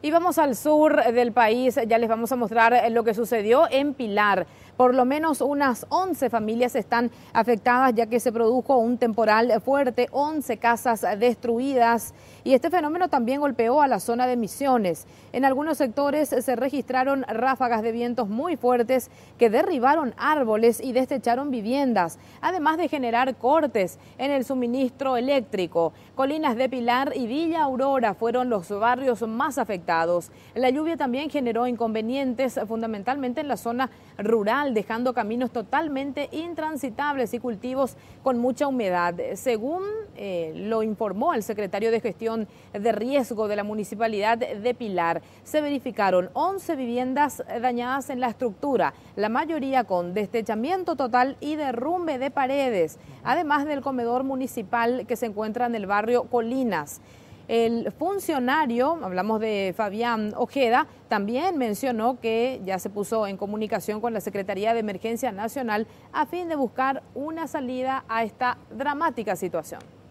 Y vamos al sur del país, ya les vamos a mostrar eh, lo que sucedió en Pilar. Por lo menos unas 11 familias están afectadas ya que se produjo un temporal fuerte, 11 casas destruidas y este fenómeno también golpeó a la zona de Misiones. En algunos sectores se registraron ráfagas de vientos muy fuertes que derribaron árboles y destecharon viviendas, además de generar cortes en el suministro eléctrico. Colinas de Pilar y Villa Aurora fueron los barrios más afectados la lluvia también generó inconvenientes fundamentalmente en la zona rural, dejando caminos totalmente intransitables y cultivos con mucha humedad. Según eh, lo informó el secretario de Gestión de Riesgo de la Municipalidad de Pilar, se verificaron 11 viviendas dañadas en la estructura, la mayoría con destechamiento total y derrumbe de paredes, además del comedor municipal que se encuentra en el barrio Colinas. El funcionario, hablamos de Fabián Ojeda, también mencionó que ya se puso en comunicación con la Secretaría de Emergencia Nacional a fin de buscar una salida a esta dramática situación.